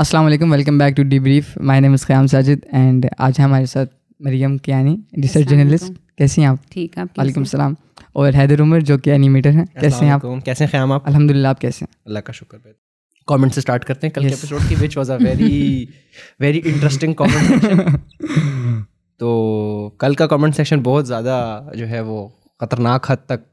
अस्सलाम वालेकुम welcome back to Debrief my name is Khayyam Sajid and आज हमारे साथ मरियम कियानी रिसर्च जर्नलिस्ट कैसे हैं आप ठीक है वालेकुम सलाम और हैदर उमर जो कि एनिमेटर हैं कैसे हैं आप कैसे हैं आप अलहमदिल्ला आप कैसे हैं अल्लाह का शुक्र है कमेंट से स्टार्ट करते हैं कल yes. के एपिसोड की which was a very very interesting comment तो कल का कमेंट सेक्शन बहुत ज़्यादा जो है वो ख़तरनाक हद तक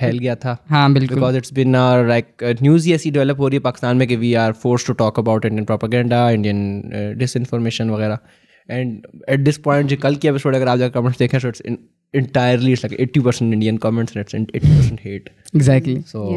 फैल गया था हाँ बिल्कुल because it's been like news ही ऐसी डेवलप हो रही है पाकिस्तान में कि we are force to talk about Indian propaganda Indian disinformation वगैरह एंड एट दिस पॉइंट जो कल की एपिसोड अगर आप जाकर कमेंट्स देखें so it's entirely it's like eighty percent Indian comments it's eighty percent hate exactly so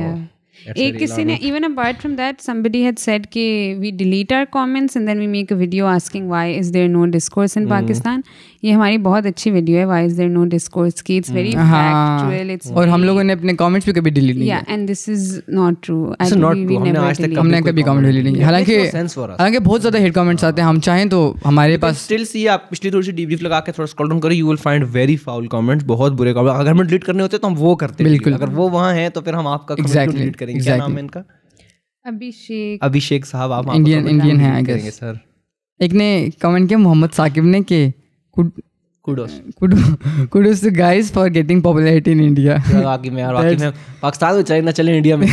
एक किसी ने even apart from that somebody had said कि we delete our comments and then we make a video asking why is there no discourse in Pakistan hmm। ये हमारी बहुत अच्छी video है why is there no discourse की it's very factual it's और हम लोगों ने अपने कमेंट्स भी कभी डिलीट नहीं किया and this is not true I think हमने आज तक हमने कभी कमेंट डिलीट नहीं हालांकि हालांकि बहुत ज्यादा हेट कमेंट्स आते हैं हम चाहें तो हमारे पास स्टिल सी आप पिछली थोड़ी सी डीब्रीफ लगा के थोड़ा स्क्रॉल डाउन करो you will find very foul comments बहुत बुरे कमेंट अगर हम डिलीट करने होते तो हम वो करते बिल्कुल अगर वो वहां है तो फिर हम आपका कमेंट डिलीट करेंगे क्या नाम है इनका अभिषेक अभिषेक साहब आप इंडियन इंडियन हैं आई गेस सर एक ने कमेंट किया मोहम्मद साकिब ने कि kudos kudos to guys for getting popularity in india बाकी में यार बाकी में पाकिस्तान में चले ना चले इंडिया में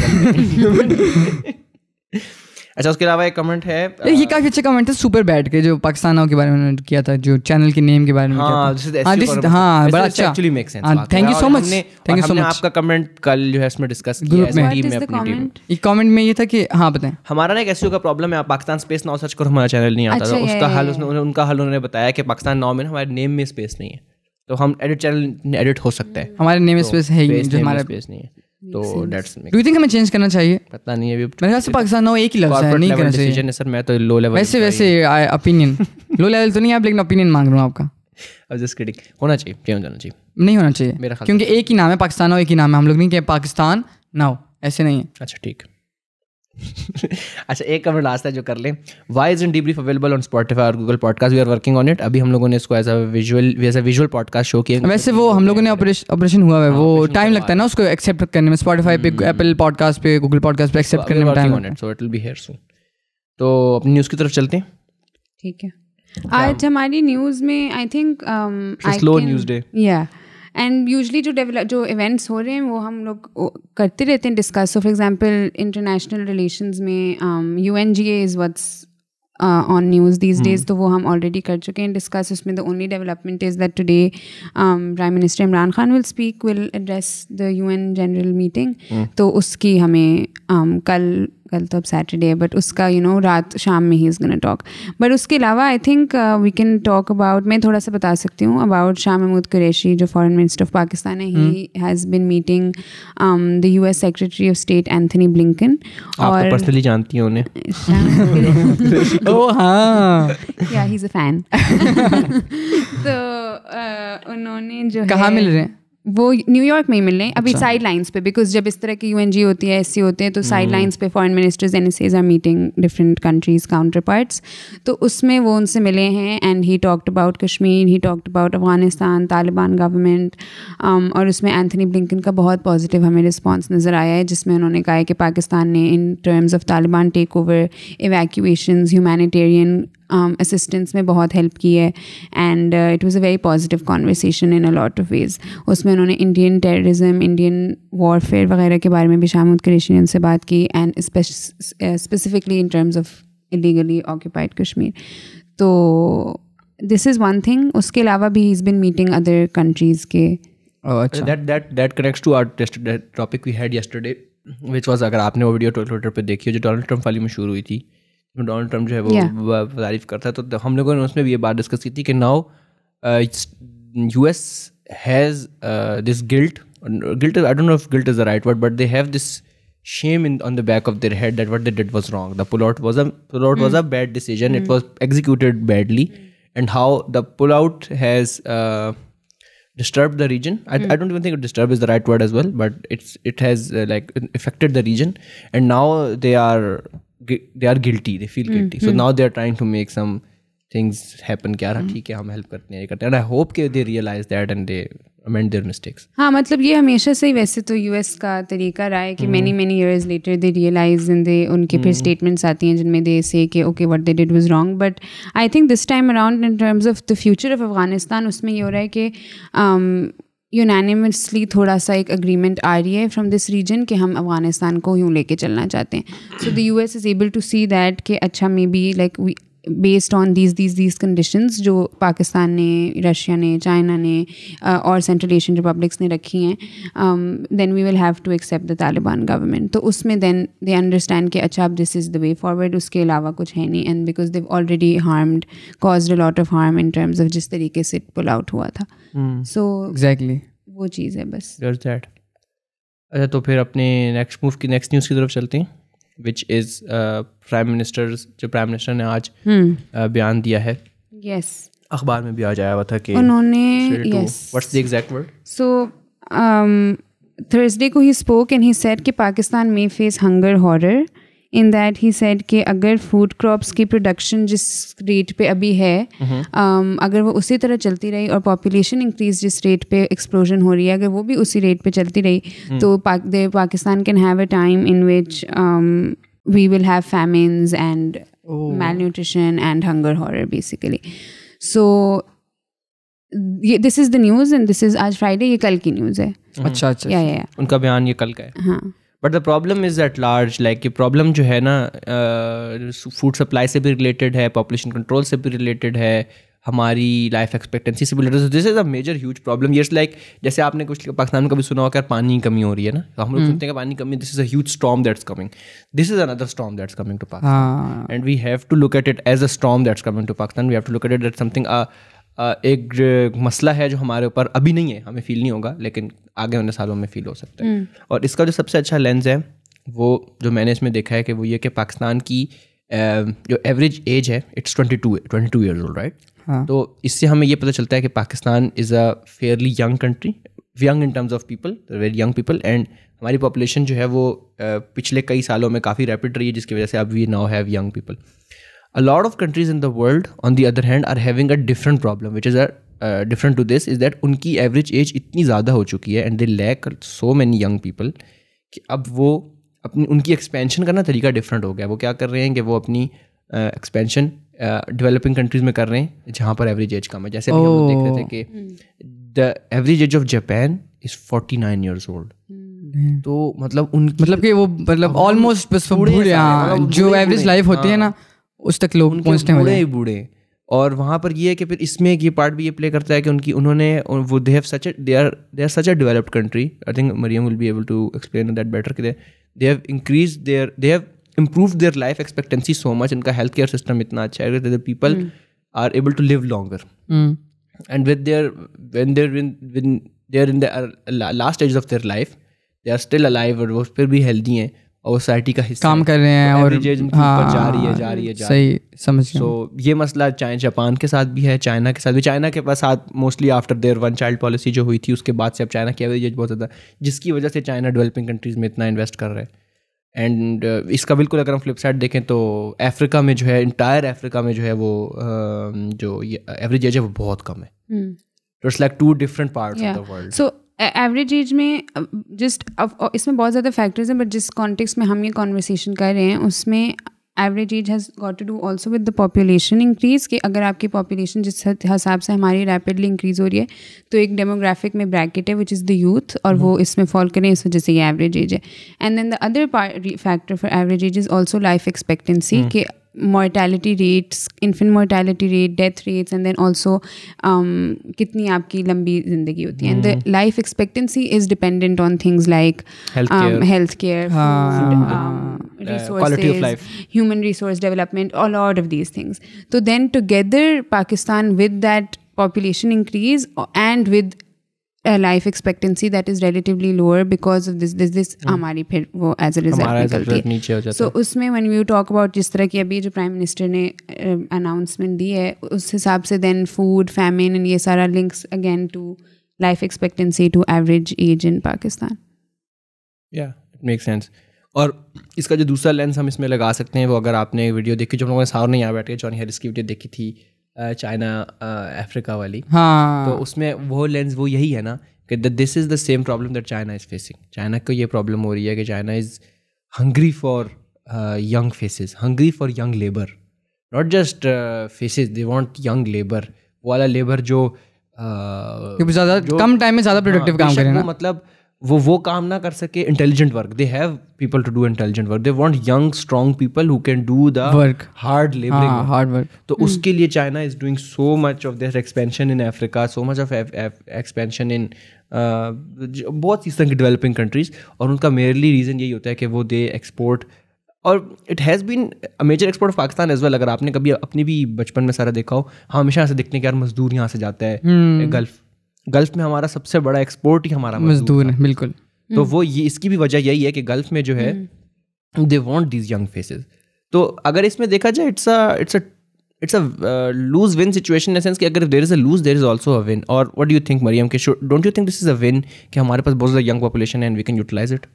अच्छा उसके अलावा एक कमेंट है ये काफी अच्छे कमेंट है सुपर बैड के जो पाकिस्तानों के बारे में किया था जो चैनल के नेम के बारे में हाँ, हाँ, हाँ बड़ा अच्छा actually make sense thank you so much thank you so much आपका कमेंट कल जो है इसमें डिस्कस किया टीम में अपनी टीम एक कमेंट में ये था कि हाँ बताएं हमारा ना एक एसयू का प्रॉब्लम है पाकिस्तान स्पेस नाउ सर्च करो हमारा चैनल नहीं आता अच्छा, तो उसका हल उसने उनका हल उन्होंने बताया कि पाकिस्तान नाउ में हमारे नेम में स्पेस नहीं है तो हम एडिट चैनल एडिट हो सकते हैं हमारे नेम स्पेस तो है जो हमारा स्पेस नहीं है तो डेट्स डू थिंक हमें चेंज करना चाहिए पता नहीं अभी मेरे ख्याल से पाकिस्तान ना एक ही लफ्ज है नहीं करना चाहिए सर मैं तो लो लेवल वैसे वैसे ओपिनियन लो लेवल तो नहीं आप लेकिन ओपिनियन मांग रहा हूँ आपका अब जस्ट क्रिटिक होना चाहिए चेंज होना चाहिए नहीं होना चाहिए मेरा क्योंकि एक ही नाम है पाकिस्तान और एक ही नाम है हम लोग नहीं कहे पाकिस्तान ना ऐसे नहीं है अच्छा ठीक है अच्छा एक कमेंट लास्ट है जो कर लें why isn't Debrief available on Spotify और Google podcast we are working on it अभी हम लोगों ने इसको as a visual as a visual podcast show किया वैसे वो हम लोगों ने ऑपरेशन हुआ है हाँ, वो टाइम लगता है ना उसको एक्सेप्ट करने में स्पॉटिफाई पे एपल hmm. पॉडकास्ट पे गूगल पॉडकास्ट पे एक्सेप्ट करने में time so it will be here soon तो अपनी न्यूज़ की तरफ चलते हैं ठीक है आज हमारी न्यूज़ में I think slow news day या एंड यूजली जो डेवलप जो इवेंट्स हो रहे हैं वो हम लोग करते रहते हैं discuss so for example international relations में U N G as what's on news these days तो वो हम ऑलरेडी कर चुके हैं डिस्कस उसमें the only development is that today prime minister Imran Khan will speak will address the U N general meeting तो उसकी हमें um, कल कल तो अब सैटरडे है बट उसका यू you नो know, रात शाम में ही इज़ गन टॉक बट उसके अलावा I think we can talk about मैं थोड़ा सा बता सकती हूँ अबाउट शाह महमूद कुरैशी जो फॉरेन मिनिस्टर ऑफ पाकिस्तान है he has been meeting the U S secretary of state Anthony Blinken और पर्सनली जानती हूँ उन्हें या ही इज़ अ फैन तो uh, उन्होंने जो कहाँ मिल रहे हैं वो न्यूयॉर्क में ही मिले अभी साइड अच्छा। लाइन्स पे बिकॉज जब इस तरह की यू होती है एस होते हैं तो साइड hmm. लाइन्स पे foreign ministers N S are meeting different countries counterparts तो उसमें वो उनसे मिले हैं and he talked about Kashmir he talked about Afghanistan Taliban government और उसमें एंथनी ब्लिंकन का बहुत पॉजिटिव हमें रिस्पॉन्स नज़र आया है जिसमें उन्होंने कहा है कि पाकिस्तान ने in terms of Taliban take over evacuation humanitarian assistance um, में बहुत हेल्प की है and it was a very positive conversation in a lot of ways उसमें उन्होंने इंडियन टेररिज्म इंडियन वॉरफेयर वगैरह के बारे में भी शामुद ने उनसे बात की and specifically in terms of illegally occupied Kashmir तो दिस इज़ वन थिंग उसके अलावा भी is been meeting other countries के topic we had yesterday which अगर आपने वो वीडियो ट्विटर पर देखी हो जो डोनाल्ड ट्रंप वाली मशहूर हुई थी Donald Trump, जो है वो तारीफ करता है तो हम लोगों ने उसमें भी ये बात डिस्कस की थी कि now U S has this guilt guilt I don't know if guilt is the right word but shame on the back of their head that what they did was wrong the pullout was a pullout was hmm. a bad decision it hmm. was executed badly hmm. and how the pullout has uh, disturbed the region I, don't even think disturb is the right word as well but it has uh, affected the region and now they are they are guilty they feel guilty so now they are trying to make some things happen क्या रहा ठीक है हम help करते हैं करते हैं I hope के they realize that and they amend their mistakes हाँ मतलब ये हमेशा से ही वैसे तो यूएस का तरीका रहा है कि many many years later they realize in they उनके फिर स्टेटमेंट्स mm-hmm. आती हैं जिनमें दे से कि okay what they did was wrong but I think this time around in terms of the future of Afghanistan उसमें ये हो रहा है कि um, यूनानिमसली थोड़ा सा एक अग्रीमेंट आ रही है फ्रॉम दिस रीजन कि हम अफगानिस्तान को यूँ लेके चलना चाहते हैं so the U S is able to see that कि अच्छा maybe like we based on these these these conditions जो पाकिस्तान ने रशिया ने चाइना ने और सेंट्रल एशियन रिपब्लिक्स ने रखी हैं then we will have to accept the Taliban government तो उसमें देन दे अंडरस्टैंड कि अच्छा अब this is the way forward उसके अलावा कुछ है नहीं and because they've already harmed cause a lot of harm in terms of जिस तरीके से पुल आउट हुआ था so hmm. Exactly so, exactly. वो चीज़ है बस अच्छा तो फिर अपने नेक्स्ट मूव की नेक्स्ट न्यूज़ की तरफ चलते हैं विच इज प्राइम मिनिस्टर जो प्राइम मिनिस्टर ने आज hmm. uh, बयान दिया है यस अखबार में भी आज आया हुआ था कि उन्होंने सो तो थर्सडे um, को he spoke and he said कि पाकिस्तान में face hunger horror in that he said कि अगर फूड क्रॉप्स की प्रोडक्शन जिस रेट पे अभी है हम्म। um, अगर वो उसी तरह चलती रही और पॉपुलेशन इंक्रीज जिस रेट पे एक्सप्लोजन हो रही है अगर वो भी उसी रेट पे चलती रही हम्म। तो Pakistan can have a time in which we will have famines and malnutrition and hunger horror basically so ये this is the news and this is आज फ्राइडे ये कल की न्यूज़ है अच्छा अच्छा या, या, या. उनका बयान ये कल का है हाँ but the problem is at large like ये प्रॉब्लम जो है ना फूड सप्लाई से भी रिलेटेड है पॉपुलेशन कंट्रोल से भी रिलेटेड है हमारी लाइफ एक्सपेक्टेंसी से भी related this is a major huge problem yes like जैसे आपने कुछ पाकिस्तान में कभी सुना होगा पानी की कमी हो रही है ना तो हम लोग हम्म। सुनते हैं पानी कमी this is a huge storm that's coming this is another storm that's coming to Pakistan and we have to look at it as a storm that's coming to Pakistan we have to look at it that something एक मसला है जो हमारे ऊपर अभी नहीं है हमें फील नहीं होगा लेकिन आगे उन्हें सालों में फील हो सकता है हम्म। और इसका जो सबसे अच्छा लेंस है वो जो मैंने इसमें देखा है कि वो ये कि पाकिस्तान की जो एवरेज एज है it's twenty two twenty two years old right तो इससे हमें ये पता चलता है कि Pakistan is a fairly young country young in terms of people very young people and हमारी पॉपुलेशन जो है वो पिछले कई सालों में काफ़ी रैपिड रही है जिसकी वजह से अब we now have young people A lot of countries in the world, on the other hand, are having a different problem, which is a different to this is that उनकी एवरेज एज इतनी ज़्यादा हो चुकी है and they lack so many young people कि अब वो अपनी उनकी एक्सपेंशन का ना तरीका डिफरेंट हो गया वो क्या कर रहे हैं कि वो अपनी एक्सपेंशन डेवलपिंग कंट्रीज़ में कर रहे हैं जहाँ पर एवरेज एज कम है जैसे अभी oh. हम देख रहे थे कि the average age of Japan is forty nine years old तो मतलब उन मतलब कि वो मतलब ऑलमोस्ट बस हाँ, मतलब जो एवरेज लाइफ होती है हाँ। ना उस तक लोग पहुँचते हैं ही बूढ़े और वहाँ पर ये है कि फिर इसमें ये पार्ट भी ये प्ले करता है कि उनकी उन्होंने वो they have such they are they are such a developed country I think Mariam will be able to explain that better कि they have increase their they have improve their life expectancy so much इनका health care system इतना अच्छा है the people are able to live longer and with their when their win their in the last age of their life they are still alive और वो फिर भी healthy हैं और सोसाइटी का हिस्सा काम कर रहे हैं तो और हाँ, जा रही है जा रही है जा सही समझ सो so, ये मसला चाहे जापान के साथ भी है चाइना के साथ भी चाइना के पास साथ mostly after their one child policy जो हुई थी उसके बाद से अब चाइना की एवरेज बहुत ज़्यादा जिसकी वजह से चाइना डेवलपिंग कंट्रीज़ में इतना इन्वेस्ट कर रहे हैं एंड uh, इसका बिल्कुल अगर हम फ्लिपसाइड देखें तो अफ्रीका में जो है इंटायर अफ्रीका में जो है वो uh, जो एवरेज एज है वो बहुत कम है it's like two different parts of the world so average age में जस्ट इसमें बहुत ज़्यादा फैक्टर्स हैं बट जिस कॉन्टेक्स में हम ये कॉन्वर्सेशन कर रहे हैं उसमें average age has got to do also with the population increase कि अगर आपकी पॉपुलेशन जिस हिसाब से हमारी रैपिडली इंक्रीज़ हो रही है तो एक डेमोग्राफिक में ब्रैकेट है विच इज़ द यूथ और वो hmm. इसमें फॉल करें इस वजह से ये एवरेज एज है and then the other factor for average age is also life expectancy कि mortality rates infant mortality rate death rates and then also कितनी आपकी लंबी ज़िंदगी होती है and the life expectancy is dependent on things like health care resources, human resource development, a lot of these things. So then together, Pakistan with that population increase and with life expectancy that is relatively lower because of this this this हमारी फिर वो as a result so उसमें one you talk about जिस तरह की अभी जो prime minister ने अनाउंसमेंट um, दी है उस हिसाब से देन फूड फैमिन एंड ये सारा links again to life expectancy to average age in Pakistan या इट मेक सेंस और इसका जो दूसरा लेंस हम इसमें लगा सकते हैं वो अगर आपने वीडियो देखी जो हम लोगों ने सार नहीं यहाँ बैठ के जॉनी हैरिस की वीडियो देखी थी चाइना अफ्रीका वाली हाँ तो उसमें वो लेंस वो यही है ना कि this is the same problem that China is facing China को ये प्रॉब्लम हो रही है कि China is hungry for young faces hungry for young labour not just faces they want young labour वाला लेबर जो ज़्यादा कम टाइम में ज़्यादा प्रोडक्टिव हाँ, काम करें ना मतलब uh, वो वो काम ना कर सके intelligent work they have people to do intelligent work they want young strong people who can do the work hard labouring hard work तो hmm. उसके लिए China is doing so much of their expansion in Africa so much of expansion in बहुत चीज़ की developing countries और उनका merely reason यही होता है कि वो दे एक्सपोर्ट और it has been major export of Pakistan as well अगर आपने कभी अपनी भी बचपन में सारा देखा हो हाँ, हमेशा यहाँ से देखने के यार मजदूर यहाँ से जाता है गल्फ hmm. गल्फ में हमारा सबसे बड़ा एक्सपोर्ट ही हमारा मजदूर है बिल्कुल तो वो ये इसकी भी वजह यही है कि गल्फ में जो है they want these young faces तो अगर इसमें देखा जाए it's it's a it's a lose win situation sense कि अगर there is a lose there is also a win और what do you think Mariam के don't you think this is a win कि हमारे पास बहुत ज़्यादा यंग पॉपुलेशन है and we can utilise it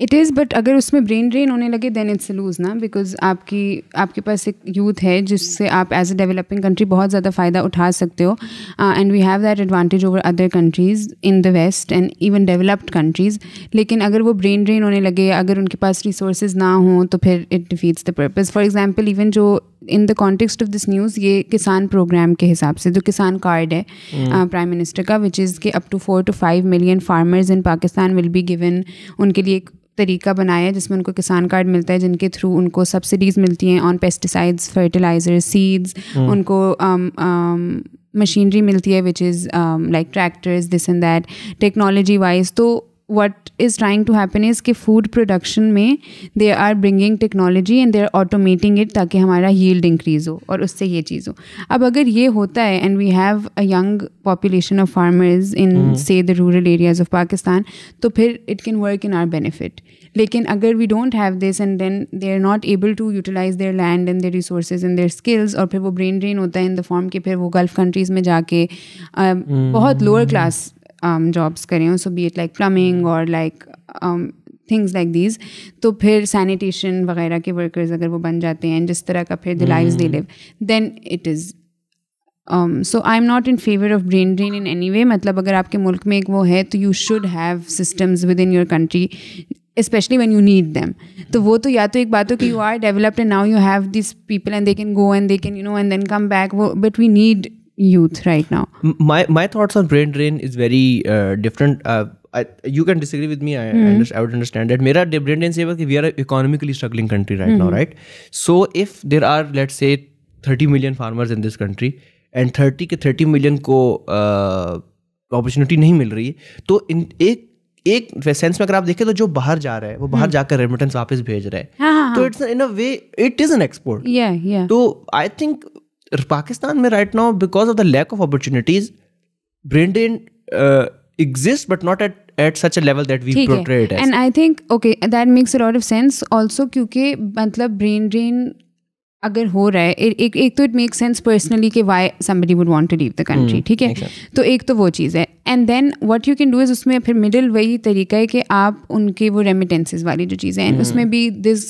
it is but अगर उसमें ब्रेन ड्रेन होने लगे देन इट्स लूज ना बिकॉज आपकी आपके पास एक यूथ है जिससे आप एज अ डेवलपिंग कंट्री बहुत ज़्यादा फ़ायदा उठा सकते हो and we have that advantage over other countries in the West and even developed countries लेकिन अगर वो ब्रेन ड्रेन होने लगे अगर उनके पास रिसोर्स ना हों तो फिर it defeats the purpose for example even जो in the context of this news ये किसान प्रोग्राम के हिसाब से जो किसान कार्ड है प्राइम hmm. मिनिस्टर uh, का विच इज़ के up to four to five million farmers in Pakistan will be given उनके लिए एक तरीका बनाया है जिसमें उनको किसान कार्ड मिलता है जिनके थ्रू उनको सब्सिडीज़ मिलती हैं ऑन पेस्टिसाइड्स फर्टिलाइज़र सीड्स उनको um, um, मशीनरी मिलती है which is like tractors this and that technology wise तो what is trying to happen is कि food production में they are bringing technology and they are automating it ताकि हमारा yield increase हो और उससे ये चीज़ हो अब अगर ये होता है and we have a young population of farmers in mm. say the rural areas of Pakistan तो फिर it can work in our benefit लेकिन अगर we don't have this and then they are not able to utilize their land and their resources and their skills और फिर वो brain drain होता है in the form कि फिर वो गल्फ कंट्रीज़ में जाके uh, mm. बहुत लोअर क्लास जॉब्स करें so be it like plumbing और लाइक थिंग्स लाइक दीज तो फिर सैनिटेशन वगैरह के वर्कर्स अगर वो बन जाते हैं जिस तरह का फिर the live they live then it is so I am not in favour of brain drain in any way मतलब अगर आपके मुल्क में एक वो है तो you should have systems within your country specially when you need them तो वो तो या तो एक बात हो कि you are developed and now you have this people and they can go and they can you know and then come back वो but we need youth right now my my thoughts on brain drain is very uh, different uh, I, you can disagree with me. I, mm. I, I would understand that. Mera brain drain se that we are an economically struggling country right mm. hmm now, right? So if there are let's say 30 million farmers in this country and 30 के 30 million को uh, opportunity नहीं मिल रही तो in एक एक sense में अगर आप देखें तो जो बाहर जा रहा है वो बाहर जाकर रेमिटेंस वापस भेज रहा है तो it's in a way it is an export तो आई थिंक पाकिस्तान में right now because of the lack of opportunities brain drain exist but not at at such a level that we portrait and I think okay that makes a lot of sense also क्योंकि मतलब brain drain अगर हो रहा है एक एक तो it make sense personally कि why somebody would want to leave the country ठीक है तो एक तो वो चीज़ है and then what you can do is उसमें फिर मिडिल वही तरीका है कि आप उनके वो रेमिटेंसेज वाली जो चीज़ें हैं hmm. उसमें भी this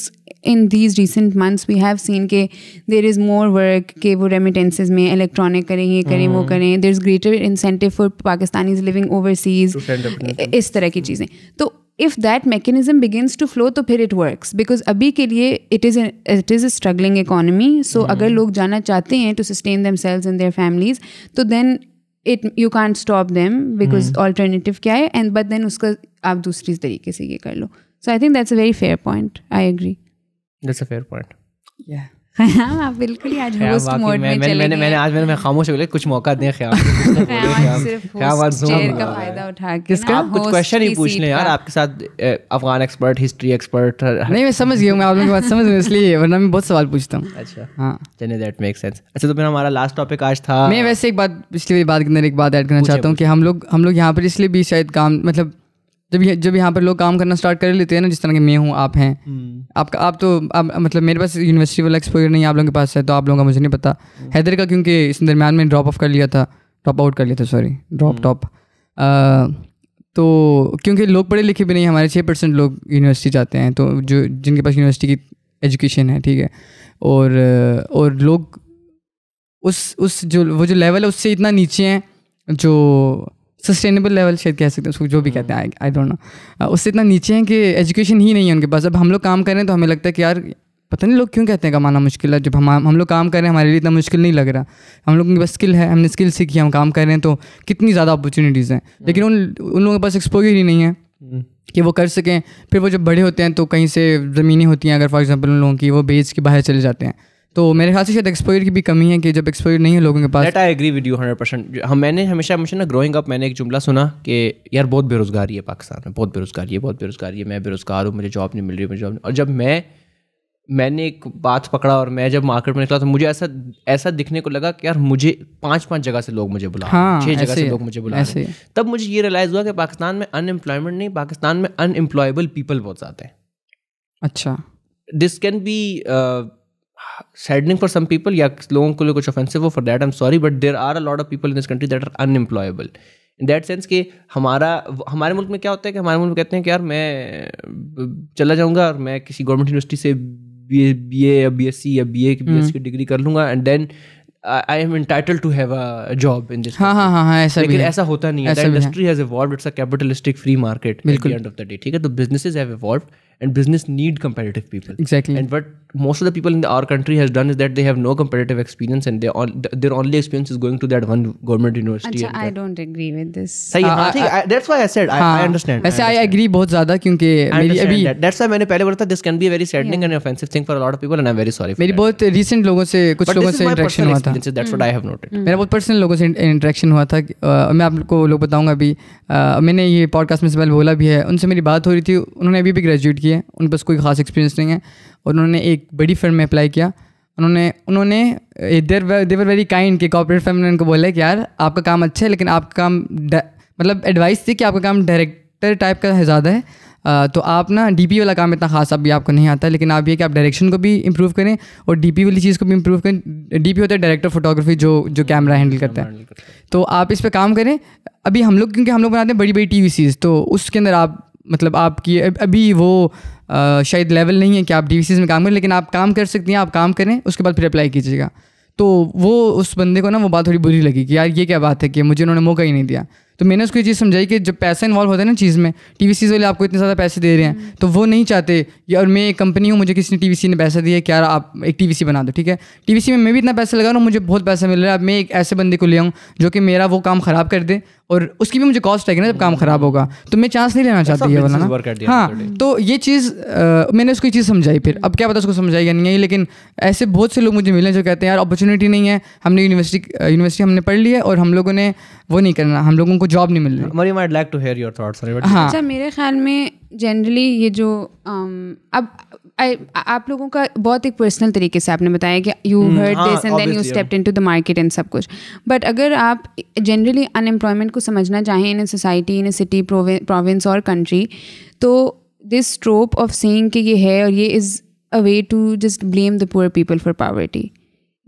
in these recent months we have seen के देर इज़ मोर वर्क के वो रेमिटेंसेज में इलेक्ट्रॉनिक करें ये करें वो hmm. करें there is greater incentive for Pakistani living overseas इस तरह की hmm. चीज़ें तो if that mechanism begins to flow तो फिर इट वर्क्स बिकॉज अभी के लिए it is it is a struggling economy so अगर लोग जाना चाहते हैं to sustain themselves in their families तो then it you can't stop them because alternative क्या है एंड बट देन उसका आप दूसरी तरीके से ये कर लो so I think that's a very fair point I agree that's a fair point आप अफगान एक्सपर्ट हिस्ट्री एक्सपर्ट नहीं मैं समझ गया समझ गया इसलिए वरना मैं बहुत सवाल पूछता हूँ अच्छा, हाँ। अच्छा तो फिर हमारा लास्ट टॉपिक आज था मैं वैसे एक बात पिछली बात एक बात ऐड करना चाहता हूँ कि हम लोग हम लोग यहाँ पर इसलिए भी शायद काम मतलब जब जब यहाँ पर लोग काम करना स्टार्ट कर लेते हैं ना जिस तरह के मैं हूँ आप हैं हम्म। आपका आप तो आप मतलब मेरे पास यूनिवर्सिटी वाला एक्सपोजर नहीं आप लोगों के पास है तो आप लोगों का मुझे नहीं पता हम्म। हैदर का क्योंकि इस दरमियान में ड्रॉप ऑफ कर लिया था ड्रॉप आउट कर लिया था सॉरी ड्रॉप टॉप तो क्योंकि लोग पढ़े लिखे भी नहीं हमारे छः परसेंट लोग यूनिवर्सिटी जाते हैं तो जो जिनके पास यूनिवर्सिटी की एजुकेशन है ठीक है और और लोग उस उस जो वो जो लेवल है उससे इतना नीचे हैं जो सस्टेनेबल लेवल शायद कह सकते हैं उसको जो भी कहते हैं आई डोंट नो उससे इतना नीचे हैं कि एजुकेशन ही नहीं है उनके पास अब हम लोग काम करें तो हमें लगता है कि यार पता नहीं लोग क्यों कहते हैं कमाना मुश्किल है जब हम हम लोग काम कर रहे हैं हमारे लिए इतना मुश्किल नहीं लग रहा हम लोगों के पास स्किल है हमने स्किल सीखी हम काम कर रहे हैं तो कितनी ज़्यादा अपॉर्चुनिटीज़ हैं hmm. लेकिन उन उन लोगों के पास एक्सपोजर ही नहीं है hmm. कि वो कर सकें फिर वो जब बड़े होते हैं तो कहीं से ज़मीनें होती हैं अगर फॉर एग्जांपल उन लोगों की वो बेच के बाहर चले जाते हैं तो मेरे ख्याल से शायद एक्सपोजर की भी कमी है कि जब एक्सपोजर नहीं है लोगों के पास I agree with you hundred percent हम मैंने हमेशा मुझे ना ग्रोइंग अप मैंने एक जुमला सुना कि यार बहुत बेरोज़गारी है पाकिस्तान में बहुत बेरोज़गारी है बहुत बेरोज़गारी है मैं बेरोज़गार हूँ मुझे जॉब नहीं मिल रही मुझे जॉब और जब मैं मैंने एक बात पकड़ा और मैं जब मार्केट में निकला तो मुझे ऐसा ऐसा दिखने को लगा कि यार मुझे पांच पांच जगह से लोग मुझे बुला हाँ, छह जगह से लोग मुझे बुला रहे हाँ, तब मुझे ये रियलाइज़ हुआ कि पाकिस्तान में अनएम्प्लॉयमेंट नहीं पाकिस्तान में अनएम्प्लॉयबल पीपल बहुत ज़्यादा हैं अच्छा this can be saddening for some people या लोगों को लिए कुछ ऑफेंसिव हो for that I am sorry but there are a lot of people in this country that are unemployable in that sense कि हमारा हमारे मुल्क में क्या होता है कि हमारे मुल्क में कहते हैं कि यार मैं चला जाऊँगा और मैं किसी गवर्नमेंट यूनिवर्सिटी से बी ए बी ए या बी एस सी या B A B S C की डिग्री हम्म। कर लूँगा and then I am entitled to have a job in this हाँ हाँ, हाँ हाँ ऐसा लेकिन ऐसा होता नहीं है industry has evolve it's a capitalistic free market at the end of the day ठीक है तो businesses have evolve and business need comparative people exactly and but most of the people in the, our country has done is that they have no competitive experience and they on, their only experience is going to that one government university Achha, I don't agree with this सही है I, I, that's why I said I, I understand I I, I agree बहुत ज़्यादा क्योंकि meri abhi, that. that's why मैंने पहले बोला था this can be a very saddening yeah. and offensive thing for a lot of people and I'm very sorry for meri that. बहुत recent लोगों se, kuch लोगों se interaction hua tha. that's what I have noted Mera बहुत personal लोगों se interaction hua हुआ था मैं आपको लोग बताऊंगा अभी मैंने ये पॉडकास्ट में से पहले बोला भी है उनसे मेरी बात हो रही थी उन्होंने अभी भी ग्रेजुएट किया है उन पास कोई खास एक्सपीरियंस नहीं है और उन्होंने एक बड़ी फर्म में अप्लाई किया उन्होंने उन्होंने देर देवर वेरी काइंड के कॉपरेट फर्म ने उनको बोला कि यार आपका काम अच्छा है लेकिन आपका काम मतलब एडवाइस थी कि आपका काम डायरेक्टर टाइप का है ज़्यादा है तो आप ना डी वाला काम इतना खास अभी आपको नहीं आता लेकिन आप ये कि आप डायरेक्शन को भी इम्प्रूव करें और डी वाली चीज़ को भी इम्प्रूव करें डी होता है डायरेक्टर फोटोग्राफी जो जो कैमरा हैंडल करता है तो आप इस पर काम करें अभी हम लोग क्योंकि हम लोग बनाते हैं बड़ी बड़ी टी सीरीज़ तो उसके अंदर आप मतलब आपकी अभी वो आ, शायद लेवल नहीं है कि आप डी में काम करें लेकिन आप काम कर सकती हैं आप काम करें उसके बाद फिर अप्लाई कीजिएगा तो वो उस बंदे को ना वो बात थोड़ी बुरी लगी कि यार ये क्या बात है कि मुझे उन्होंने मौका ही नहीं दिया तो मैंने उसको ये चीज़ समझाई कि जब पैसा इन्वॉल्व होता है ना चीज़ में टी वी वाले आपको इतने ज़्यादा पैसे दे रहे हैं हम्म। तो वो नहीं चाहते यार मैं एक कंपनी हूँ मुझे किसी ने टी ने पैसा दिया कि यार आप एक टी बना दो ठीक है टी में मैं भी इतना पैसा लगा रहा हूँ मुझे बहुत पैसा मिल रहा है मैं एक ऐसे बंदे को ले आऊँ जो कि मेरा वो काम ख़राब कर दे और उसकी भी मुझे कॉस्ट आएगी ना जब काम खराब होगा तो मैं चांस नहीं लेना चाहती ये वाला ना हाँ तो ये चीज़ मैंने उसको ये चीज़ समझाई फिर अब क्या पता उसको समझाई या नहीं लेकिन ऐसे बहुत से लोग मुझे मिले जो कहते हैं यार अपॉर्चुनिटी नहीं है हमने यूनिवर्सिटी यूनिवर्सिटी हमने पढ़ ली है और हम लोगों ने वो नहीं करना हम लोगों को जॉब नहीं मिल रही like to hear your thoughts अच्छा मेरे ख्याल में जनरली ये जो अब I, आप लोगों का बहुत एक पर्सनल तरीके से आपने बताया कि you heard this and then you stepped into the market and सब कुछ बट अगर आप जनरली अनएम्प्लॉयमेंट को समझना चाहें in a society in a city province और कंट्री तो दिस स्ट्रोप ऑफ सेइंग कि ये है और ये is a way to just blame the poor people for poverty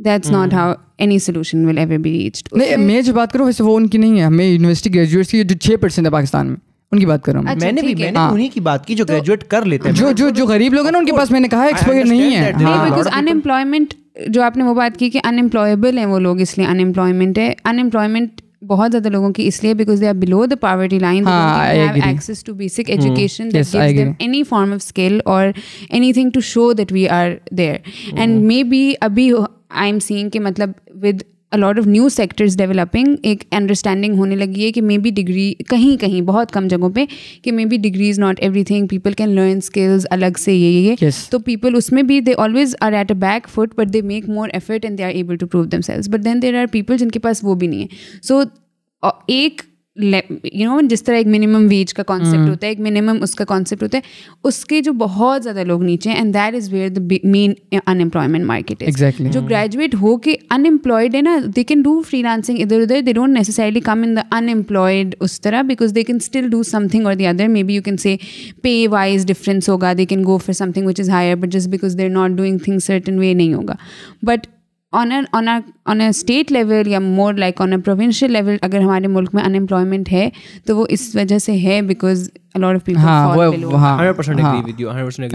that's not how any solution will ever be reach नहीं मैं जो बात करूँ वैसे वो उनकी नहीं है हमें यूनिवर्सिटी ग्रेजुएट्स की जो छः परसेंट है पाकिस्तान में उनकी बात कर रहा हूँ अच्छा, मैंने भी मैंने हाँ। उन्हीं की बात की जो तो, ग्रेजुएट कर लेते हैं जो जो जो गरीब लोग हैं ना उनके पास मैंने कहा एक्सपोजर नहीं है बिकॉज अनएम्प्लॉयमेंट जो आपने वो बात की कि अनएम्प्लॉयबल हैं वो लोग इसलिए अनएम्प्लॉयमेंट है अनएम्प्लॉयमेंट बहुत ज्यादा लोगों की इसलिए because they are below the poverty line access to basic education any form of skill और anything to show that we are there and maybe अभी आई एम सींग मतलब with a lot of new sectors developing एक understanding होने लगी है कि maybe degree कहीं कहीं बहुत कम जगहों पे कि maybe degree is not everything people can learn skills अलग से ये ये yes. तो पीपल उसमें भी they always are at a back foot but they make more effort and they are able to prove themselves but then there are people जिनके पास वो भी नहीं है सो so, एक यू नो जिस तरह एक मिनिमम वेज का कॉन्सेप्ट hmm. होता है एक मिनिमम उसका कॉन्सेप्ट होता है उसके जो बहुत ज़्यादा लोग नीचे हैं and that is where the main unemployment market exactly जो ग्रेजुएट हो के अनएम्प्लॉयड है ना they can do freelancing इधर उधर they don't necessarily come in the unemployed उस तरह because they can still do something और the other maybe you can say pay wise difference होगा they can go for something which is higher but just because they are not doing thing certain way नहीं होगा but on an on on a state level या more like on a provincial level अगर हमारे मुल्क में unemployment है तो वो इस वजह से है बिकॉज हाँ, हाँ, हाँ।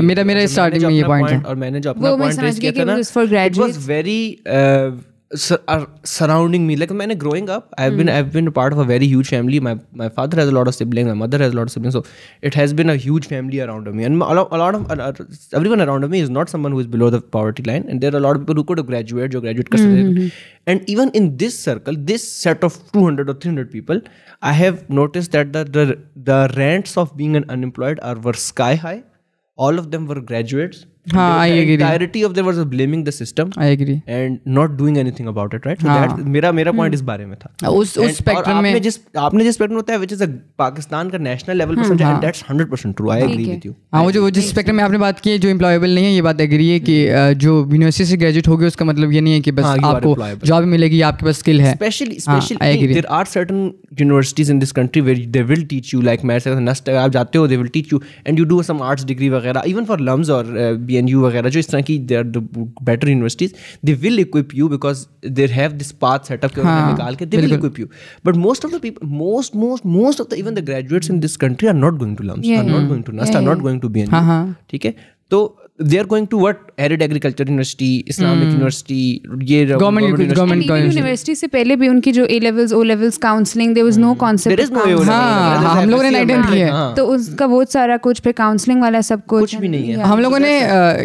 मेरा मेरा स्टार्टिंग में ये पॉइंट है और मैंने जो अपना पॉइंट रेज किया था ना it was very are surrounding me. Like when I growing up, I've mm. been hmm. I've been a part of a very huge family. My my father has a lot of siblings. My mother has a lot of siblings. So it has been a huge family around me, and a lot, a lot of everyone around me is not someone who is below the poverty line. And there are a lot of people who could have graduated, जो graduate mm -hmm. And even in this circle, this set of 200 or 300 people, I have noticed that the the, the rents of being an unemployed are were sky high. All of them were graduates आपने hmm, हाँ। हाँ, जो बात की जो नहीं है ये बात एग्री है कि hmm. जो यूनिवर्सिटी से ग्रेजुएट होगी उसका मतलब ये नहीं है कि बस हाँ, आपको जॉब मिलेगी आपके पास स्किल है especially universities in this country they will teach you like आप जाते हो they will teach you and you do some arts degree वगैरह इवन फॉर लम्स और बी बी एन यू वगैरह जो इस तरह की they are the better universities they will equip you because there have this path setup निकाल के they will equip you but most of the people most most most of the even the graduates in this country are not going to LUMS are not going to NUST are not going to B N ठीक है तो they are going to what arid agriculture university Islamic university ये government government university से पहले भी उनकी जो A levels O levels counselling there was no concept हम लोगों ने आइडेंट किया हाँ. तो उसका बहुत सारा कुछ पे काउंसलिंग वाला सब कुछ भी नहीं है हम लोगों ने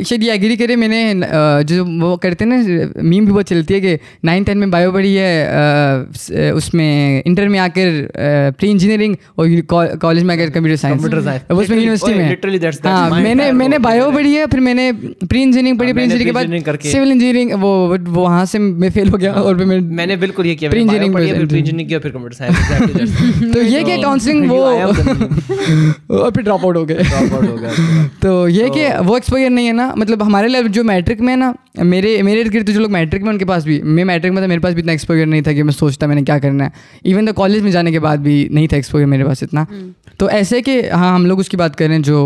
शायद ये एग्री करे मैंने जो वो करते ना मीम भी बहुत चलती है कि नाइन टेन में बायो पढ़ी है उसमें इंटर में आकर प्री इंजीनियरिंग और कॉलेज में आकर कंप्यूटर साइंस उसमें यूनिवर्सिटी में हाँ, मैंने मैंने बायो पढ़ी है फिर मैंने प्री इंजीनियरिंग पढ़ी प्री इंजीनियरिंग के बाद सिविल इंजीनियरिंग वो वहाँ से मैं फेल हो गया और फिर मैं मैंने बिल्कुल ये किया प्री इंजीनियरिंग प्री इंजीनियरिंग किया फिर कंप्यूटर साइंस तो ये क्या काउंसलिंग तो वो और फिर ड्रॉप आउट हो गए अच्छा। तो ये तो कि वो एक्सपोजर नहीं है ना मतलब हमारे लिए जो मैट्रिक में है ना मेरे मेरे इर्द गिर्द तो जो लोग मैट्रिक में उनके पास भी मैं मैट्रिक में था मेरे पास भी इतना एक्सपोजर नहीं था कि मैं सोचता मैंने क्या करना है इवन द कॉलेज में जाने के बाद भी नहीं था एक्सपोजर मेरे पास इतना हम्म। तो ऐसे कि हाँ हम लोग उसकी बात करें जो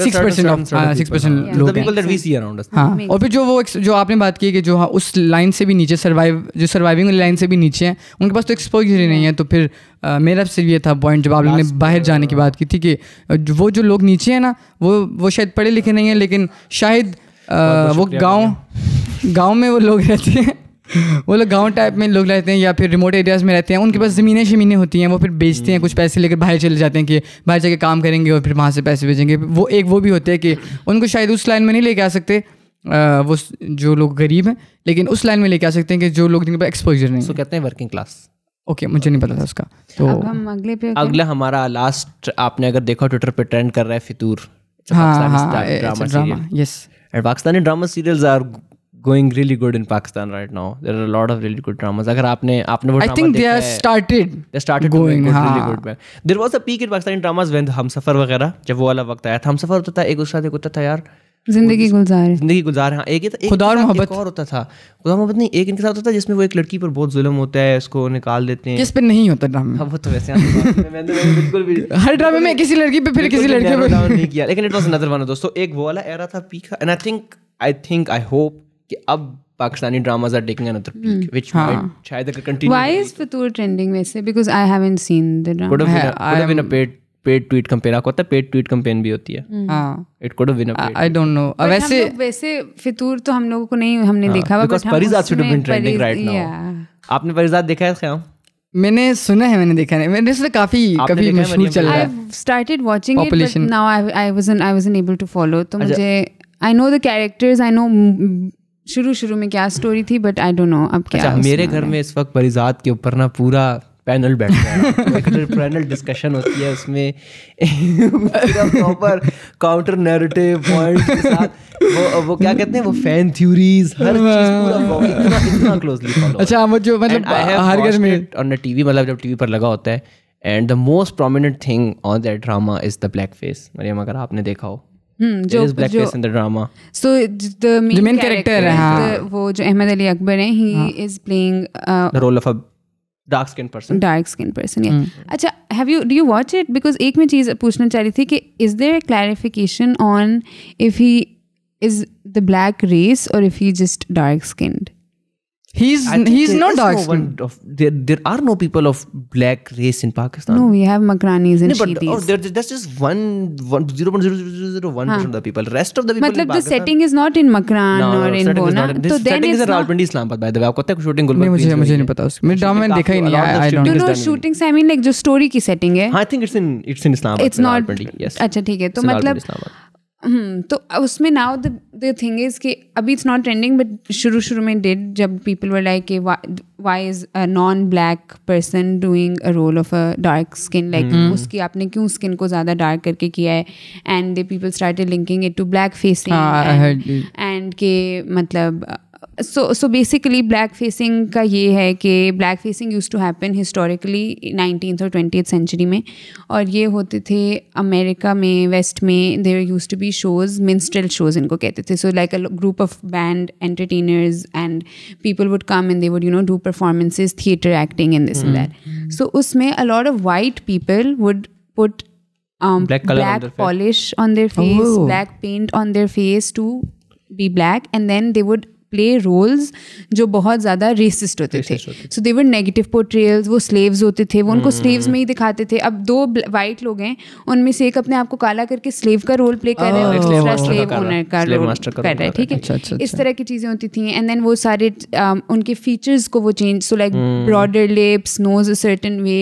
हाँ, हाँ. हाँ और फिर जो वो जो आपने बात की कि जो हाँ उस लाइन से भी नीचे सर्वाइव जो सर्वाइविंग लाइन से भी नीचे हैं उनके पास तो एक्सपोजर ही नहीं है तो फिर मेरा सिर्फ ये था पॉइंट जब आप लोगों ने बाहर जाने की बात की थी कि वो जो लोग नीचे हैं ना वो वो शायद पढ़े लिखे नहीं हैं लेकिन शायद वो गांव गांव में वो लोग रहते हैं वो लोग गांव टाइप में लोग रहते हैं या फिर रिमोट एरियाज़ में रहते हैं उनके पास ज़मीनें शमीनें होती हैं वो फिर बेचते हैं कुछ पैसे लेकर बाहर चले जाते हैं कि बाहर जाके काम करेंगे और फिर वहाँ से पैसे भेजेंगे वो एक वो भी होते हैं कि उनको शायद उस लाइन में नहीं लेके आ सकते वो जो लोग गरीब हैं लेकिन उस लाइन में लेके आ सकते हैं कि जो लोग जिनके पास एक्सपोजर नहीं कहते हैं वर्किंग क्लास ओके okay, मुझे नहीं पता था उसका तो हम अगले पे अगला हमारा लास्ट आपने अगर देखा ट्विटर पे ट्रेंड कर रहा है फितूर हाँ हाँ ड्रामा अच्छा, yes Pakistani drama serials are going really good in Pakistan right now. There are a lot of really good dramas. अगर आपने आपने वो I think they have started. They started going good, हाँ. really good man. There was a peak in Pakistani dramas when हम सफर वगैरह जब वो वाला वक्त आया था हम सफर होता था एक उस साथ एक होता था यार जिंदगी गुलजार जिंदगी गुजार हाँ एक, एक खुदा और मोहब्बत और होता था खुदा मोहब्बत नहीं एक इनके साथ होता था जिसमें वो एक लड़की पर बहुत जुल्म होता है उसको निकाल देते हैं किस पे नहीं होता ड्रामा हाँ, वो तो वैसे तो बिल्कुल भी हर ड्रामे में किसी लड़की पे फिर किसी लड़के पे नहीं किया लेकिन इट वाज अनदर वन दोस्तों एक वो वाला एरा था पीका and I think I think I hope कि अब Pakistani dramas are taking another peak which might शायद अगर continue why is Fitoor trending वैसे? Because I haven't seen the drama. Could have been a, could have been paid tweet campaign आपको पता है paid tweet campaign भी होती है हां it could have been a paid I don't know वैसे वैसे फितूर तो हम लोगों को नहीं हमने हाँ, देखा but because Parizaad should been trending right now आपने परिजात देखा है खैर मैंने सुना है मैंने देखा नहीं मैंने इसमें काफी कभी मशहूर चल रहा है I started watching it but now I was I was unable to follow तो अच्छा। मुझे I know the characters I know शुरू शुरू में क्या स्टोरी थी बट आई डोंट नो अब क्या अच्छा, मेरे घर में इस वक्त परिजात के ऊपर ना पूरा पैनल बैठता है पैनल डिस्कशन होती है उसमें प्रॉपर काउंटर नैरेटिव पॉइंट वो वो क्या कहते हैं वो फैन थ्योरीज हर चीज पूरा क्लोजली अच्छा अच्छा जो मतलब हर घर में ऑन टीवी मतलब जब टीवी पर लगा होता है and the most prominent thing on that drama is the black face Maryam अगर आपने देखा हो हम्म, वो जो अहमद अली अकबर है अच्छा एक मैं चीज़ पूछना चाह रही थी कि is there clarification on if he is the black race और if he just dark skinned He's he's not dark. No of, there there are no people of black race in Pakistan. No, we have Makranis and no, but, Shidis. Oh, there, there, that's just one one zero point zero zero zero zero one percent of the people. Rest of the people. मतलब the setting is not in Makran no, or in Bona. So then setting is in Rawalpindi Islamabad by the way. आपको पता है shooting Gulberg? मुझे मुझे नहीं पता उसको. मेरे डाउन में देखा ही नहीं. I don't. No no shootings. I mean like जो story की setting है. I think it's in it's in Islamabad. It's not. Yes. अच्छा ठीक है. तो मतलब हम्म, तो उसमें now the the thing is कि अभी इट्स नॉट ट्रेंडिंग बट शुरू शुरू में डेड जब people were like why is a non black person doing a role of a dark skin like उसकी आपने क्यों स्किन को ज़्यादा डार्क करके किया है and they people start linking it to black facing and के मतलब so so basically black facing का ये है कि black facing used to happen historically nineteen और ट्वेंटी सेंचुरी में और ये होते थे अमेरिका में वेस्ट में there used to be shows minstrel shows इनको कहते थे so like a group of band entertainers and people would come in they would you know do performances theatre acting in this that so उसमें a lot of white people would put black polish on their face black paint on their face to be black and then they would play roles जो बहुत ज़्यादा resist होते थे सो देवर negative पोर्ट्रियल्स वो slaves होते थे वो उनको स्लेव्स हम्म, हम्म। में ही दिखाते थे अब दो वाइट लोग हैं उनमें से एक अपने आप को काला करके स्लेव का रोल प्ले कर रहे हैं दूसरा स्लेव ओनर का रोल कर रहा है हाँ, ठीक है अच्छा, अच्छा, इस अच्छा। तरह की चीज़ें होती थी एंड देन वो सारे um, उनके फीचर्स को वो change so like broader lips nose a certain way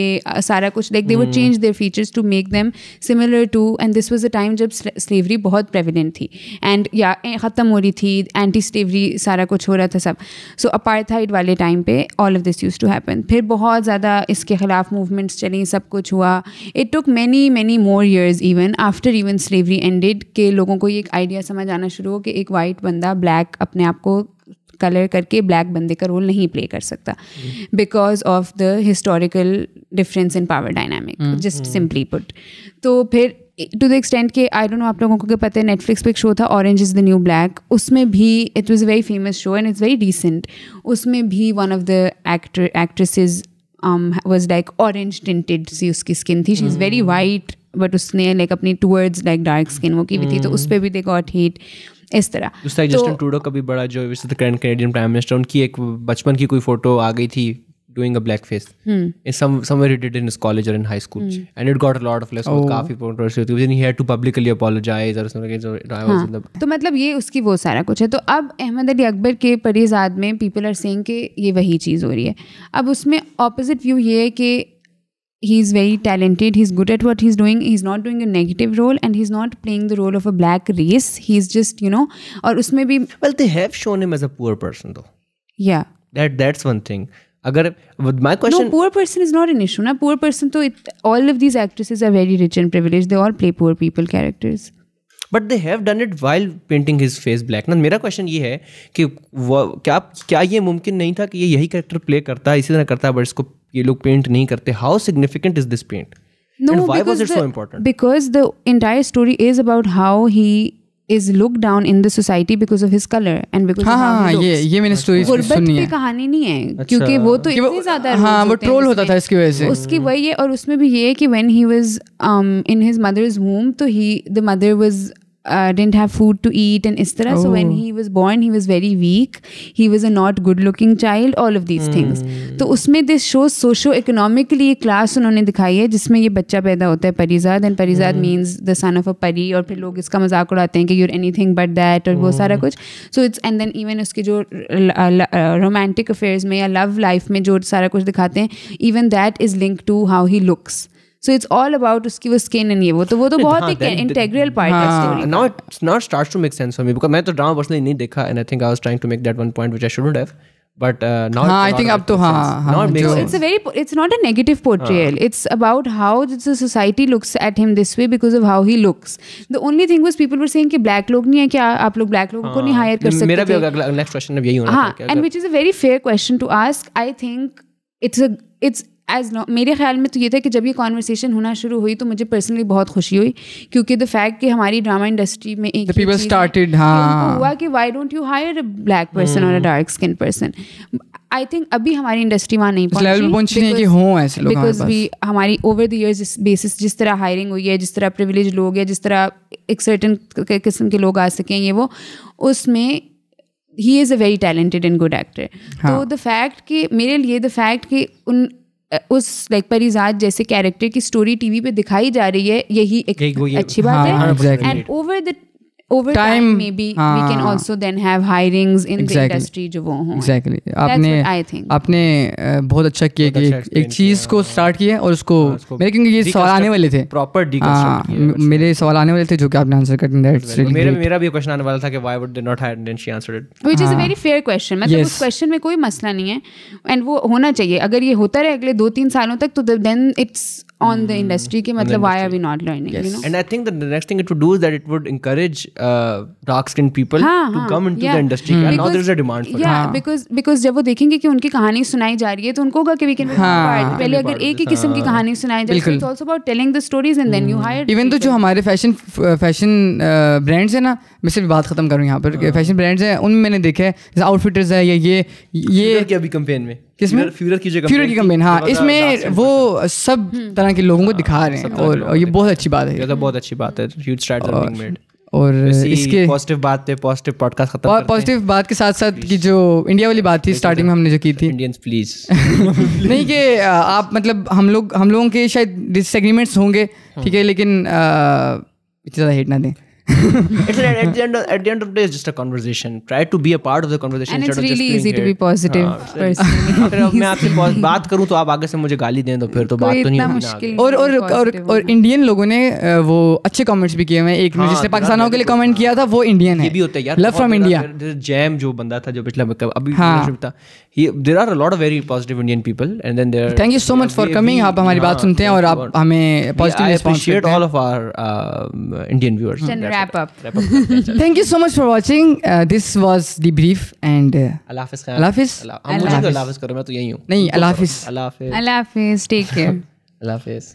सारा कुछ लाइक दे वो change their features to make them similar to and this was a time जब स्लेवरी बहुत प्रेविडेंट थी एंड या ख़त्म हो रही थी एंटी स्लेवरी सारा सारा कुछ हो रहा था सब सो अपार्थाइड वाले टाइम पे all of this used to happen फिर बहुत ज़्यादा इसके ख़िलाफ़ मूवमेंट्स चली सब कुछ हुआ it took many many more years even after even slavery ended के लोगों को ये एक आइडिया समझ आना शुरू हो कि एक वाइट बंदा ब्लैक अपने आप को कलर करके ब्लैक बंदे का रोल नहीं प्ले कर सकता because of the historical difference in power dynamic just simply put तो फिर टू द एक्सटेंट के आई डोंट नो आप लोगों को पता है नेटफ्लिक्स पे एक शो था orange is the new black उसमें भी it was a very famous show and it's very decent उसमें भी one of the actor actresses was like orange tinted सी उसकी स्किन थी she is very white but उसने like अपनी towards like dark skin वो की हुई थी तो hmm. उस पर भी दे गॉट हीट इस तरह जस्टिन तो, ट्रूडो का भी बड़ा जो करंट कैनेडियन प्राइम मिनिस्टर उनकी एक बचपन की कोई फोटो आ गई थी doing a blackface hmm. in some somewhere he did in his college or in high school hmm. and it got a lot of less oh. काफी controversy होती है he had to publicly apologize or something like so I was in the तो मतलब ये उसकी वो सारा कुछ है तो अब अहमद अली अकबर के परिजाद में पीपल आर सेइंग कि ये वही चीज़ हो रही है अब उसमें ऑपोजिट व्यू ये है कि he is very talented he's good at what he's doing he's not doing a negative role and he's not playing the role of a black race he's just you know or usme bhi well they have shown him as a poor person though yeah that that's one thing अगर my question poor person is not an issue ना poor person तो all of these actresses are very rich and privilege they all play poor people characters but they have done it while painting his face black ना मेरा question ये है कि क्या क्या ये मुमकिन नहीं था कि ये यही कैरेक्टर प्ले करता है इसी तरह करता है बट इसको ये लोग पेंट नहीं करते how significant is this paint No, because the, so because the entire story is about how he is look down in the society because of his colour and because हाँ ये ये मैंने story सुनी है कहानी नहीं है अच्छा। क्योंकि वो तो इतनी ज्यादा हाँ वो ट्रोल होता था इसकी वजह से उसकी वही है और उसमें भी ये है कि when he was in his mother's home तो ही द मदर वाज डेंट uh, have have to to eat and istara. Oh. So when oh. he was born, he was very weak. He was a not good looking child. All of these mm. तो उसमें this show socioeconomically class उन्होंने दिखाई है जिसमें यह बच्चा पैदा होता है Parizaad and Parizaad means the son of a pari और फिर लोग इसका मजाक उड़ाते हैं कि you're anything but that और वो सारा hmm. कुछ so it's and then even उसके जो रोमांटिक uh, अफेयर्स uh, में या लव लाइफ में जो सारा कुछ दिखाते हैं even that is link to how he looks so it's all about उसकी वो स्किन एंड ये वो तो वो तो बहुत एक इंटेग्रल पार्ट है story now it's not starts to make sense for me because मैं तो ड्रामा पर्सनली नहीं देखा and I think I was trying to make that one point which I shouldn't have but uh, not, हाँ, not I think up to हाँ, हाँ, not so it's a very it's not a negative portrayal हाँ. it's about how the society looks at him this way because of how he looks the only thing was people were saying कि black लोग नहीं है क्या आप लोग black लोगों हाँ. को नहीं hire कर सकते मेरा भी अगला next question अब यही होना हाँ, and which is a very fair question to ask I think it's a it's as long मेरे ख्याल में तो ये था कि जब ये कॉन्वर्सेशन होना शुरू हुई तो मुझे पर्सनली बहुत खुशी हुई क्योंकि द फैक्ट कि हमारी ड्रामा इंडस्ट्री में एक पीपल स्टार्टेड हाँ हुआ कि why don't you hire a black person और a dark skin person I think अभी हमारी इंडस्ट्री वहाँ नहीं पहुंची पहुंचने की हों ऐसे लोग बिकॉज भी हमारी ओवर द इयर्स बेसिस जिस तरह हायरिंग हुई है जिस तरह प्रिविलेज लोग या जिस तरह एक सर्टन किस्म के लोग आ सकें ये वो उसमें he is a very talented and good actor तो द फैक्ट कि मेरे लिए द फैक्ट कि उन उस लाइक परिजात जैसे कैरेक्टर की स्टोरी टीवी पे दिखाई जा रही है यही एक, अच्छी बात हाँ, है and over the over time, time maybe हाँ, we can हाँ। also then have hirings in exactly, the industry जो वो हों exactly आपने I think आपने बहुत अच्छा किया कि अच्छा एक, एक चीज़ को स्टार्ट किया और हाँ, उसको मेरे क्योंकि ये सवाल आने वाले थे प्रॉपर हाँ, अच्छा। मेरे सवाल आने वाले थे जो कि आपने आंसर कर दिया मेरा मेरा भी क्वेश्चन आने वाला था कि why would they not hire then she answered it which is a very fair question मतलब उस क्वेश्चन में कोई मसला नहीं है एंड वो होना चाहिए अगर ये होता रहे अगले दो तीन सालों तक तो then it's on mm. the industry ke matlab why are we not learning yes. you know and i think that the next thing it would do is that it would encourage uh, dark skinned people haan, to come into yeah. the industry mm. and because, now there is a demand for yeah, that it because because jab wo dekhenge ki unki kahani देखेंगे ja rahi hai to unko hoga ki we can be part pehle agar ek hi kisam ki kahani की ja rahi hai it's also about telling the stories and then you hire even तो jo hamare fashion fashion brands hai na मैं सिर्फ बात खत्म करूँ यहाँ पर fashion brands हैं उनमें मैंने देखा है जैसे आउटफिटर्स है या ये ये अभी कंपेन में किसमें फ्यूरर की जो फ्यूरर की कंपेन हाँ इसमें वो सब हम्म। तरह के लोगों को हाँ, दिखा रहे हैं और ये तो बहुत अच्छी बात है बहुत अच्छी बात है और इसके पॉजिटिव बात पे पॉजिटिव पॉडकास्ट खत्म और पॉजिटिव बात के साथ साथ की जो इंडिया वाली बात थी स्टार्टिंग में हमने जो की थी इंडियंस प्लीज नहीं कि आप मतलब हम लोग हम लोगों के शायद डिसएग्रीमेंट्स होंगे हाँ। ठीक है लेकिन इतना ज़्यादा हेट ना दें it's at, the end of, at the end of the day, it's just a conversation. Try to be a part of the conversation. And it's really easy to be positive. अगर ah, मैं आपसे बात करूं तो आप आगे से मुझे गाली दें तो फिर तो बात तो नहीं और और और और इंडियन लोगों ने वो अच्छे कमेंट्स भी किए हैं एक ने हाँ, जिसने तो पाकिस्तानों के लिए कमेंट हाँ। किया था वो इंडियन है ये भी होता है यार लव फ्रॉम इंडिया जैम जो बंदा था जो पिछला अभी हाँ। था there are lot of very positive Indian people and then there thank you so much for coming आप हमारी बात सुनते हैं और आप हमें positive response all of our Indian viewers wrap up. Thank you so much for watching. Uh, this was the brief and Alafis. Uh, Alafis. Hafiz. Allah Hafiz. Allah Hafiz. Allah Hafiz. Allah Take care. Alafis.